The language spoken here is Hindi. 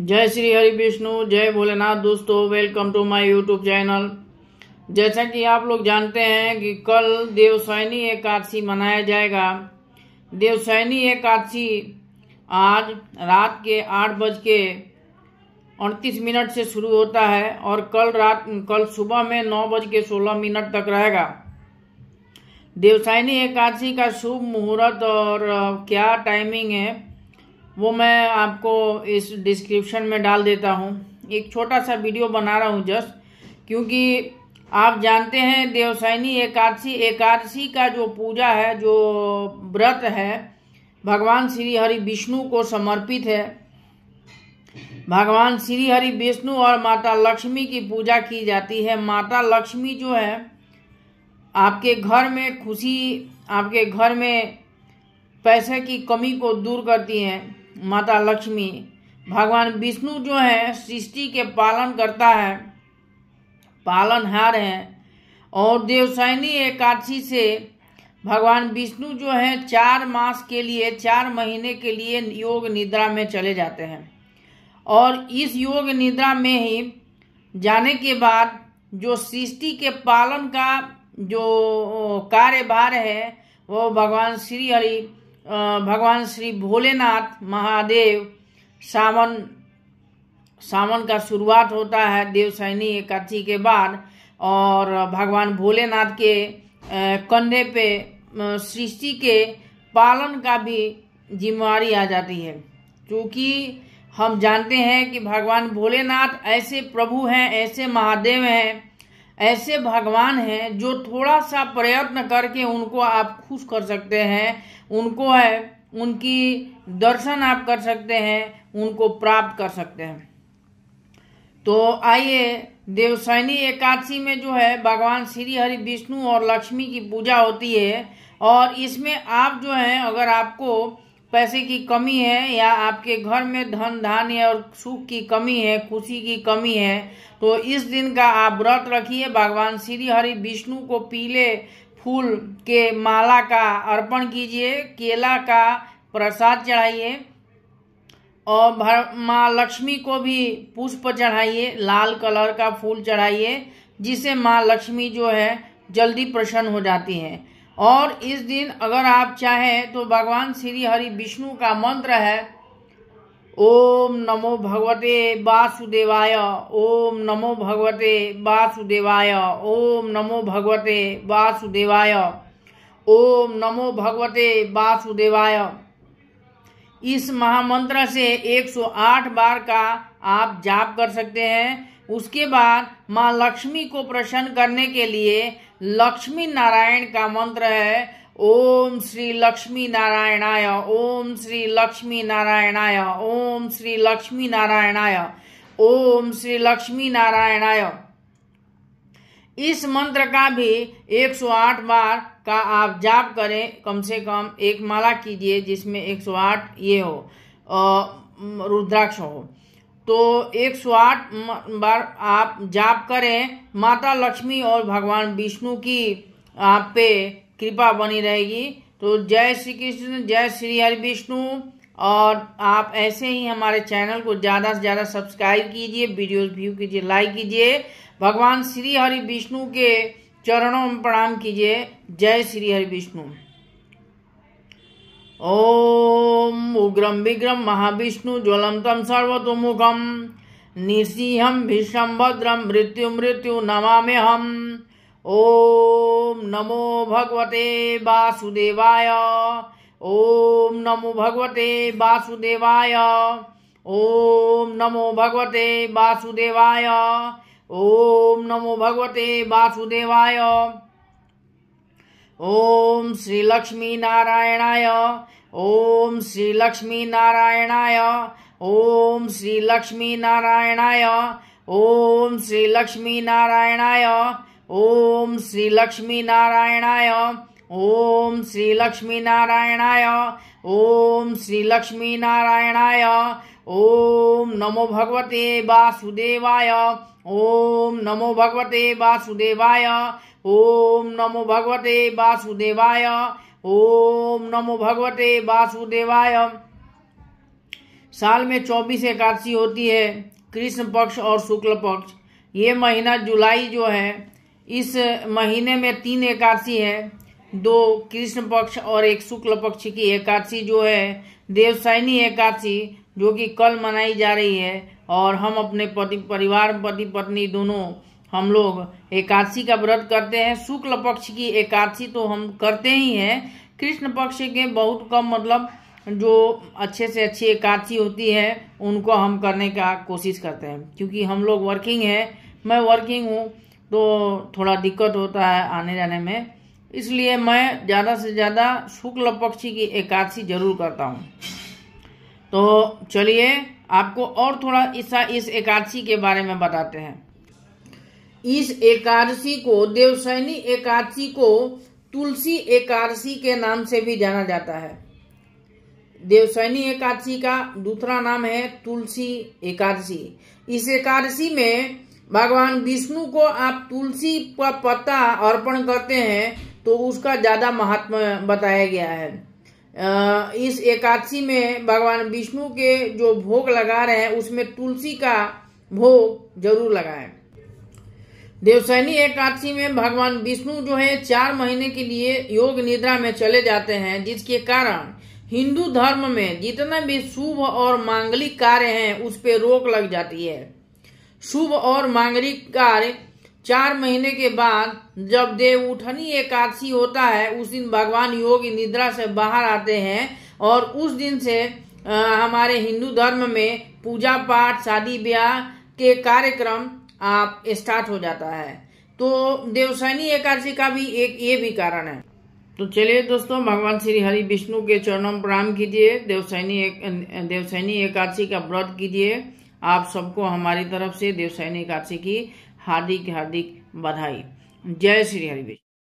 जय श्री हरि विष्णु जय भोलेनाथ दोस्तों welcome to my YouTube channel जैसा कि आप लोग जानते हैं कि कल देवसैनी एकादशी मनाया जाएगा देवसैनी एकादशी आज रात के आठ बज के अड़तीस मिनट से शुरू होता है और कल रात कल सुबह में नौ बज के सोलह मिनट तक रहेगा देवसैनी एकादशी का शुभ मुहूर्त और क्या टाइमिंग है वो मैं आपको इस डिस्क्रिप्शन में डाल देता हूँ एक छोटा सा वीडियो बना रहा हूँ जस्ट क्योंकि आप जानते हैं देवसैनी एकादशी एकादशी का जो पूजा है जो व्रत है भगवान श्री हरि विष्णु को समर्पित है भगवान श्री हरि विष्णु और माता लक्ष्मी की पूजा की जाती है माता लक्ष्मी जो है आपके घर में खुशी आपके घर में पैसे की कमी को दूर करती हैं माता लक्ष्मी भगवान विष्णु जो है सृष्टि के पालन करता है पालनहार है और देवसैनी एकादशी से भगवान विष्णु जो है चार मास के लिए चार महीने के लिए योग निद्रा में चले जाते हैं और इस योग निद्रा में ही जाने के बाद जो सृष्टि के पालन का जो कार्यभार है वो भगवान श्री हरि भगवान श्री भोलेनाथ महादेव सावन सावन का शुरुआत होता है देव सैनी एकादशी के बाद और भगवान भोलेनाथ के कंधे पे सृष्टि के पालन का भी जिम्मेवारी आ जाती है क्योंकि हम जानते हैं कि भगवान भोलेनाथ ऐसे प्रभु हैं ऐसे महादेव हैं ऐसे भगवान हैं जो थोड़ा सा प्रयत्न करके उनको आप खुश कर सकते हैं उनको है उनकी दर्शन आप कर सकते हैं उनको प्राप्त कर सकते हैं तो आइए देवसैनी एकादशी में जो है भगवान श्री हरि विष्णु और लक्ष्मी की पूजा होती है और इसमें आप जो हैं अगर आपको पैसे की कमी है या आपके घर में धन धान्य और सुख की कमी है खुशी की कमी है तो इस दिन का आप व्रत रखिए भगवान श्री हरि विष्णु को पीले फूल के माला का अर्पण कीजिए केला का प्रसाद चढ़ाइए और माँ लक्ष्मी को भी पुष्प चढ़ाइए लाल कलर का फूल चढ़ाइए जिसे माँ लक्ष्मी जो है जल्दी प्रसन्न हो जाती है और इस दिन अगर आप चाहें तो भगवान श्री हरि विष्णु का मंत्र है ओम नमो भगवते वासुदेवाय ओम नमो भगवते वासुदेवाय ओम नमो भगवते वासुदेवाय ओम नमो भगवते वासुदेवाय इस महामंत्र से 108 बार का आप जाप कर सकते हैं उसके बाद माँ लक्ष्मी को प्रसन्न करने के लिए लक्ष्मी नारायण का मंत्र है ओम श्री लक्ष्मी नारायणाय ओम श्री लक्ष्मी नारायणाय ओम श्री लक्ष्मी नारायणाय ओम श्री लक्ष्मी नारायणाय इस मंत्र का भी 108 बार का आप जाप करें कम से कम एक माला कीजिए जिसमें 108 ये हो रुद्राक्ष हो तो 108 बार आप जाप करें माता लक्ष्मी और भगवान विष्णु की आप पे कृपा बनी रहेगी तो जय श्री कृष्ण जय श्री हरि विष्णु और आप ऐसे ही हमारे चैनल को ज़्यादा से ज़्यादा सब्सक्राइब कीजिए वीडियोस व्यू कीजिए लाइक कीजिए भगवान श्री हरि विष्णु के चरणों में प्रणाम कीजिए जय श्री हरि विष्णु ओम उग्रम विग्रम महाविष्णु ज्वलन्तं सर्वतोमुखं नृसिंहं भीषम भद्रम मृत्यु मृत्यु हम ओ नमो भगवते वासुदेवाय ॐ नमो भगवते वासुदेवाय ॐ नमो भगवते वासुदेवाय ॐ नमो भगवते वासुदेवाय ॐ श्रीलक्ष्मीनारायणाय ओम श्री लक्ष्मी नारायणाय ओम श्रीलक्ष्मीनारायणाय लक्ष्मी नारायणाय ओम श्रीलक्ष्मीनारायणाय लक्ष्मी नारायणाय ओम नमो भगवते वासुदेवाय ओम नमो भगवते वासुदेवाय ओम नमो भगवते वासुदेवाय ओम नमो भगवते वासुदेवाय साल में चौबीस एकादशी होती है कृष्ण पक्ष और शुक्ल पक्ष ये महीना जुलाई जो है इस महीने में तीन एकादशी है दो कृष्ण पक्ष और एक शुक्ल पक्ष की एकादशी जो है देवसायनी एकादशी जो कि कल मनाई जा रही है और हम अपने पति परिवार पति पत्नी दोनों हम लोग एकादशी का व्रत करते हैं शुक्ल पक्ष की एकादशी तो हम करते ही हैं कृष्ण पक्ष के बहुत कम मतलब जो अच्छे से अच्छी एकादशी होती है उनको हम करने का कोशिश करते हैं क्योंकि हम लोग वर्किंग हैं मैं वर्किंग हूँ तो थोड़ा दिक्कत होता है आने जाने में इसलिए मैं ज़्यादा से ज़्यादा शुक्ल पक्षी की एकादशी जरूर करता हूँ तो चलिए आपको और थोड़ा ईसा इस एकादशी के बारे में बताते हैं इस एकादशी को देवसैनी एकादशी को तुलसी एकादशी के नाम से भी जाना जाता है देवसैनी एकादशी का दूसरा नाम है तुलसी एकादशी इस एकादशी में भगवान विष्णु को आप तुलसी का पत्ता अर्पण करते हैं तो उसका ज़्यादा महात्मा बताया गया है इस एकादशी में भगवान विष्णु के जो भोग लगा रहे हैं उसमें तुलसी का भोग जरूर लगाएं देवसैनी एकादशी में भगवान विष्णु जो है चार महीने के लिए योग निद्रा में चले जाते हैं जिसके कारण हिंदू धर्म में जितना भी शुभ और मांगलिक कार्य हैं उस पर रोक लग जाती है शुभ और मांगलिक कार्य चार महीने के बाद जब देव उठनी एकादशी होता है उस दिन भगवान योगी निद्रा से बाहर आते हैं और उस दिन से आ, हमारे हिंदू धर्म में पूजा पाठ शादी ब्याह के कार्यक्रम आप स्टार्ट हो जाता है तो देवसैनी एकादशी का भी एक ये भी कारण है तो चलिए दोस्तों भगवान श्री हरि विष्णु के चरणों प्रणाम कीजिए देवसैनी एक, देवसैनी एकादशी का व्रत कीजिए आप सबको हमारी तरफ से देवसैनी एकादशी की हार्दिक हार्दिक बधाई जय श्री हरिवेश